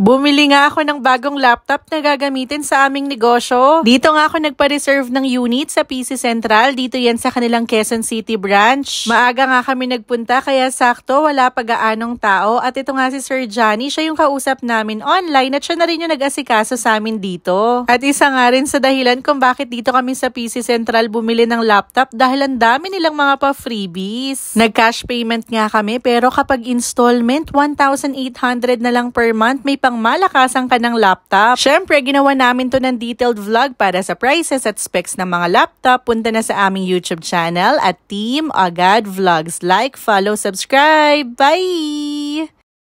Bumili nga ako ng bagong laptop na gagamitin sa aming negosyo. Dito nga ako nagpa-reserve ng unit sa PC Central. Dito yan sa kanilang Quezon City branch. Maaga nga kami nagpunta kaya sakto wala pa gaanong tao. At ito nga si Sir Johnny, siya yung kausap namin online at siya na rin yung nag-asikaso sa amin dito. At isa nga rin sa dahilan kung bakit dito kami sa PC Central bumili ng laptop dahil ang dami nilang mga pa-freebies. Nag-cash payment nga kami pero kapag installment, 1,800 na lang per month may pang isang malakasang kanang laptop. Siyempre, ginawa namin to ng detailed vlog para sa prices at specs ng mga laptop. Punta na sa aming YouTube channel at Team Agad Vlogs. Like, follow, subscribe. Bye!